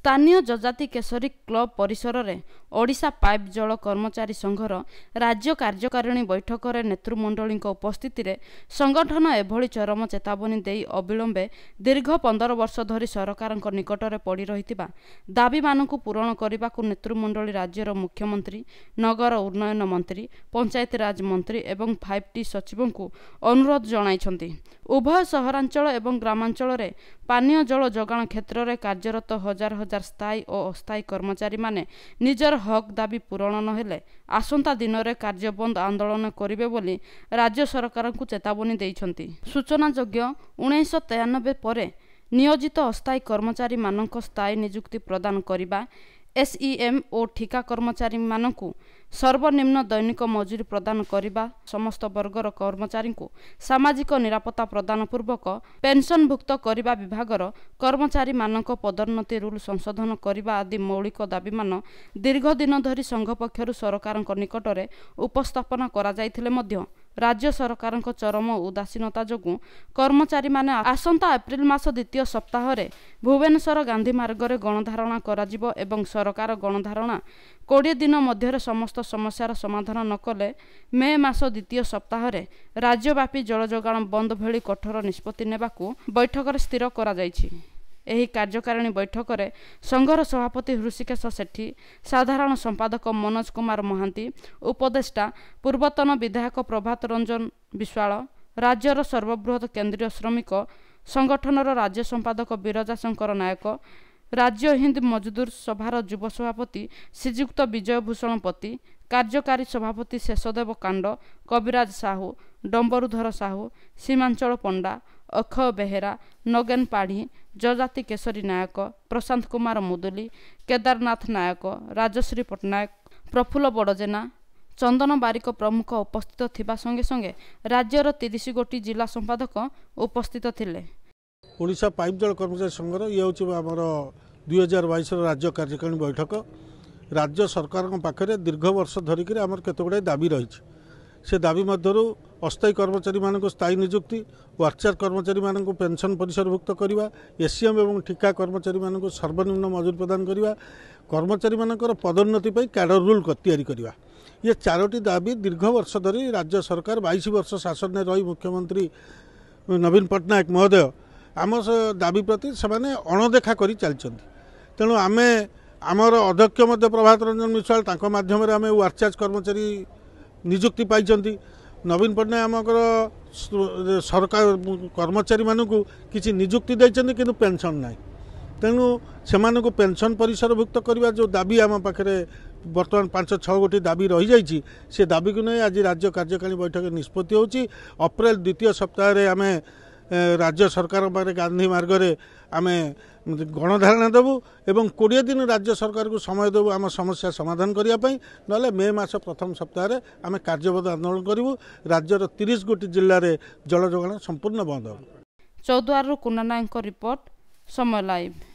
ସ୍ଥାନୀୟ ଯଜାତି କେଶରୀ କ୍ଲବ ପରିସରରେ ଓଡ଼ିଶା ପାଇପ୍ ଜଳ କର୍ମଚାରୀ ସଂଘର ରାଜ୍ୟ କାର୍ଯ୍ୟକାରିଣୀ ବୈଠକରେ ନେତୃମଣ୍ଡଳୀଙ୍କ ଉପସ୍ଥିତିରେ ସଂଗଠନ ଏଭଳି ଚରମ ଚେତାବନୀ ଦେଇ ଅବିଳମ୍ବେ ଦୀର୍ଘ ପନ୍ଦର ବର୍ଷ ଧରି ସରକାରଙ୍କ ନିକଟରେ ପଡ଼ି ରହିଥିବା ଦାବିମାନଙ୍କୁ ପୂରଣ କରିବାକୁ ନେତୃମଣ୍ଡଳୀ ରାଜ୍ୟର ମୁଖ୍ୟମନ୍ତ୍ରୀ ନଗର ଉନ୍ନୟନ ମନ୍ତ୍ରୀ ପଞ୍ଚାୟତିରାଜ ମନ୍ତ୍ରୀ ଏବଂ ଫାଇଭ୍ ଟି ସଚିବଙ୍କୁ ଅନୁରୋଧ ଜଣାଇଛନ୍ତି ଉଭୟ ସହରାଞ୍ଚଳ ଏବଂ ଗ୍ରାମାଞ୍ଚଳରେ ପାନୀୟ ଜଳ ଯୋଗାଣ କ୍ଷେତ୍ରରେ କାର୍ଯ୍ୟରତ ହଜାର ହଜାର ସ୍ଥାୟୀ ଓ ଅସ୍ଥାୟୀ କର୍ମଚାରୀମାନେ ନିଜର ହକ୍ ଦାବି ପୂରଣ ନହେଲେ ଆସନ୍ତା ଦିନରେ କାର୍ଯ୍ୟ ବନ୍ଦ ଆନ୍ଦୋଳନ କରିବେ ବୋଲି ରାଜ୍ୟ ସରକାରଙ୍କୁ ଚେତାବନୀ ଦେଇଛନ୍ତି ସୂଚନାଯୋଗ୍ୟ ଉଣେଇଶହ ତେୟାନବେ ପରେ ନିୟୋଜିତ ଅସ୍ଥାୟୀ କର୍ମଚାରୀମାନଙ୍କ ସ୍ଥାୟୀ ନିଯୁକ୍ତି ପ୍ରଦାନ କରିବା ଏସ୍ଇଏମ୍ଓ ଠିକା କର୍ମଚାରୀମାନଙ୍କୁ ସର୍ବନିମ୍ନ ଦୈନିକ ମଜୁରୀ ପ୍ରଦାନ କରିବା ସମସ୍ତ ବର୍ଗର କର୍ମଚାରୀଙ୍କୁ ସାମାଜିକ ନିରାପତ୍ତା ପ୍ରଦାନ ପୂର୍ବକ ପେନ୍ସନ୍ଭୁକ୍ତ କରିବା ବିଭାଗର କର୍ମଚାରୀମାନଙ୍କ ପଦୋନ୍ନତି ରୁଲ୍ ସଂଶୋଧନ କରିବା ଆଦି ମୌଳିକ ଦାବିମାନ ଦୀର୍ଘ ଦିନ ଧରି ସଂଘ ପକ୍ଷରୁ ସରକାରଙ୍କ ନିକଟରେ ଉପସ୍ଥାପନ କରାଯାଇଥିଲେ ମଧ୍ୟ ରାଜ୍ୟ ସରକାରଙ୍କ ଚରମ ଉଦାସୀନତା ଯୋଗୁଁ କର୍ମଚାରୀମାନେ ଆସନ୍ତା ଏପ୍ରିଲ ମାସ ଦ୍ୱିତୀୟ ସପ୍ତାହରେ ଭୁବନେଶ୍ୱର ଗାନ୍ଧୀ ମାର୍ଗରେ ଗଣଧାରଣା କରାଯିବ ଏବଂ ସରକାର ଗଣଧାରଣା କୋଡ଼ିଏ ଦିନ ମଧ୍ୟରେ ସମସ୍ତ ସମସ୍ୟାର ସମାଧାନ ନକଲେ ମେ ମାସ ଦ୍ୱିତୀୟ ସପ୍ତାହରେ ରାଜ୍ୟବ୍ୟାପୀ ଜଳ ଯୋଗାଣ ବନ୍ଦ ଭଳି କଠୋର ନିଷ୍ପତ୍ତି ନେବାକୁ ବୈଠକରେ ସ୍ଥିର କରାଯାଇଛି ଏହି କାର୍ଯ୍ୟକାରିଣୀ ବୈଠକରେ ସଂଘର ସଭାପତି ହୃଷିକେଶ ସେଠୀ ସାଧାରଣ ସମ୍ପାଦକ ମନୋଜ କୁମାର ମହାନ୍ତି ଉପଦେଷ୍ଟା ପୂର୍ବତନ ବିଧାୟକ ପ୍ରଭାତ ରଞ୍ଜନ ବିଶ୍ୱାଳ ରାଜ୍ୟର ସର୍ବବୃହତ କେନ୍ଦ୍ରୀୟ ଶ୍ରମିକ ସଂଗଠନର ରାଜ୍ୟ ସମ୍ପାଦକ ବିରଜା ଶଙ୍କର ନାୟକ ରାଜ୍ୟ ହିନ୍ଦ ମଜଦୁର ସଭାର ଯୁବ ସଭାପତି ଶ୍ରୀଯୁକ୍ତ ବିଜୟ ଭୂଷଣ ପତି କାର୍ଯ୍ୟକାରୀ ସଭାପତି ଶେଷଦେବ କାଣ୍ଡ କବିରାଜ ସାହୁ ଡମ୍ବରୁଧର ସାହୁ ସୀମାଞ୍ଚଳ ପଣ୍ଡା ଅକ୍ଷୟ ବେହେରା ନଗେନ ପାଢ଼ୀ ଜଜାତି କେଶରୀ ନାୟକ ପ୍ରଶାନ୍ତ କୁମାର ମୁଦୁଲି କେଦାରନାଥ ନାୟକ ରାଜଶ୍ରୀ ପଟ୍ଟନାୟକ ପ୍ରଫୁଲ୍ଲ ବଡ଼ଜେନା ଚନ୍ଦନ ବାରିକ ପ୍ରମୁଖ ଉପସ୍ଥିତ ଥିବା ସଙ୍ଗେ ସଙ୍ଗେ ରାଜ୍ୟର ତିରିଶ ଗୋଟି ଜିଲ୍ଲା ସମ୍ପାଦକ ଉପସ୍ଥିତ ଥିଲେ ଓଡ଼ିଶା ପାଇପ୍ ଜଳ କର୍ମଚାରୀ ସଂଘର ଇଏ ହେଉଛି ଆମର ଦୁଇ ହଜାର ବାଇଶର ରାଜ୍ୟ କାର୍ଯ୍ୟକାରିଣୀ ବୈଠକ ରାଜ୍ୟ ସରକାରଙ୍କ ପାଖରେ ଦୀର୍ଘ ବର୍ଷ ଧରିକିରି ଆମର କେତେ ଗୁଡ଼ାଏ ଦାବି ରହିଛି ସେ ଦାବି ମଧ୍ୟରୁ ଅସ୍ଥାୟୀ କର୍ମଚାରୀମାନଙ୍କୁ ସ୍ଥାୟୀ ନିଯୁକ୍ତି ୱାର୍କଚାର କର୍ମଚାରୀମାନଙ୍କୁ ପେନ୍ସନ୍ ପରିସରଭୁକ୍ତ କରିବା ଏସିଏମ୍ ଏବଂ ଠିକା କର୍ମଚାରୀମାନଙ୍କୁ ସର୍ବନିମ୍ନ ମଜୁରୀ ପ୍ରଦାନ କରିବା କର୍ମଚାରୀମାନଙ୍କର ପଦୋନ୍ନତି ପାଇଁ କ୍ୟାଡର ରୁଲ୍ ତିଆରି କରିବା ଇଏ ଚାରୋଟି ଦାବି ଦୀର୍ଘ ବର୍ଷ ଧରି ରାଜ୍ୟ ସରକାର ବାଇଶ ବର୍ଷ ଶାସନରେ ରହି ମୁଖ୍ୟମନ୍ତ୍ରୀ ନବୀନ ପଟ୍ଟନାୟକ ମହୋଦୟ ଆମ ଦାବି ପ୍ରତି ସେମାନେ ଅଣଦେଖା କରି ଚାଲିଛନ୍ତି ତେଣୁ ଆମେ ଆମର ଅଧ୍ୟକ୍ଷ ମଧ୍ୟ ପ୍ରଭାତ ରଞ୍ଜନ ମିଶ୍ରାଳ ତାଙ୍କ ମାଧ୍ୟମରେ ଆମେ ୱାର୍କଚାର୍ଜ କର୍ମଚାରୀ ନିଯୁକ୍ତି ପାଇଛନ୍ତି ନବୀନ ପଟ୍ଟନାୟକ ଆମକର ସରକାର କର୍ମଚାରୀମାନଙ୍କୁ କିଛି ନିଯୁକ୍ତି ଦେଇଛନ୍ତି କିନ୍ତୁ ପେନ୍ସନ୍ ନାହିଁ ତେଣୁ ସେମାନଙ୍କୁ ପେନ୍ସନ୍ ପରିସରଭୁକ୍ତ କରିବା ଯେଉଁ ଦାବି ଆମ ପାଖରେ ବର୍ତ୍ତମାନ ପାଞ୍ଚ ଛଅ ଗୋଟି ଦାବି ରହିଯାଇଛି ସେ ଦାବିକୁ ନେଇ ଆଜି ରାଜ୍ୟ କାର୍ଯ୍ୟକାରିଣୀ ବୈଠକ ନିଷ୍ପତ୍ତି ହେଉଛି ଅପ୍ରେଲ ଦ୍ୱିତୀୟ ସପ୍ତାହରେ ଆମେ ରାଜ୍ୟ ସରକାରଙ୍କ ପାଖରେ ଗାନ୍ଧୀ ମାର୍ଗରେ ଆମେ ଗଣଧାରଣା ଦେବୁ ଏବଂ କୋଡ଼ିଏ ଦିନ ରାଜ୍ୟ ସରକାରକୁ ସମୟ ଦେବୁ ଆମ ସମସ୍ୟା ସମାଧାନ କରିବା ପାଇଁ ନହେଲେ ମେ ମାସ ପ୍ରଥମ ସପ୍ତାହରେ ଆମେ କାର୍ଯ୍ୟବଦ୍ଧ ଆନ୍ଦୋଳନ କରିବୁ ରାଜ୍ୟର ତିରିଶ ଗୋଟି ଜିଲ୍ଲାରେ ଜଳ ଯୋଗାଣ ସମ୍ପୂର୍ଣ୍ଣ ବନ୍ଦ ହେବ ଚୌଦ୍ୱାରରୁ କୁନା ନାୟକଙ୍କ ରିପୋର୍ଟ ସମୟ ଲାଇଭ୍